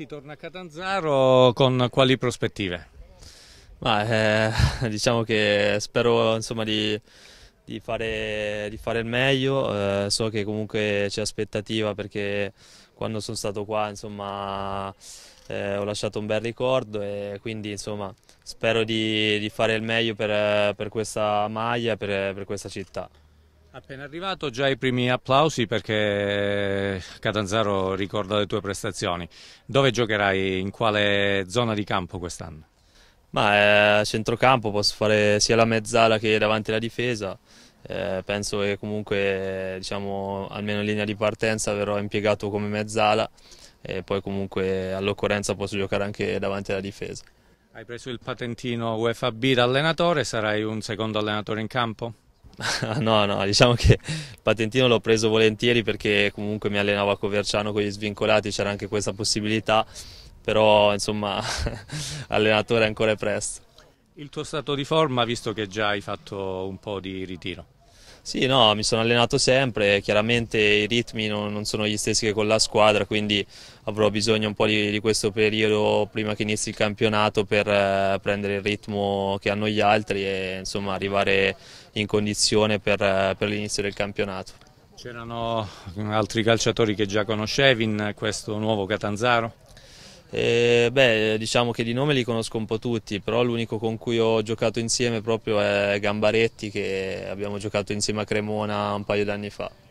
Spalletti torna a Catanzaro con quali prospettive? Ma, eh, diciamo che spero insomma, di, di, fare, di, fare, il meglio, eh, so che comunque c'è aspettativa perché quando sono stato qua insomma, eh, ho lasciato un bel ricordo e quindi insomma, spero di, di, fare il meglio per, per questa maglia, per, per questa città. Appena arrivato già i primi applausi perché eh, Catanzaro ricorda le tue prestazioni. Dove giocherai? In quale zona di campo quest'anno? Ma eh, a centrocampo posso fare sia la mezzala che davanti alla difesa. Eh, penso che comunque diciamo, almeno in linea di partenza verrò impiegato come mezzala e poi comunque all'occorrenza posso giocare anche davanti alla difesa. Hai preso il patentino UFAB da allenatore, sarai un secondo allenatore in campo? no, no, diciamo che il patentino l'ho preso volentieri perché comunque mi allenavo a Coverciano con gli svincolati, c'era anche questa possibilità, però insomma allenatore ancora è presto. Il tuo stato di forma, visto che già hai fatto un po' di ritiro? Sì, no, mi sono allenato sempre, chiaramente i ritmi non, non sono gli stessi che con la squadra, quindi avrò bisogno un po' di, di questo periodo prima che inizi il campionato per eh, prendere il ritmo che hanno gli altri e insomma arrivare in condizione per, eh, per l'inizio del campionato. C'erano altri calciatori che già conoscevi in questo nuovo Catanzaro? Eh, beh, diciamo che di nome li conosco un po' tutti, però l'unico con cui ho giocato insieme proprio è Gambaretti che abbiamo giocato insieme a Cremona un paio d'anni fa.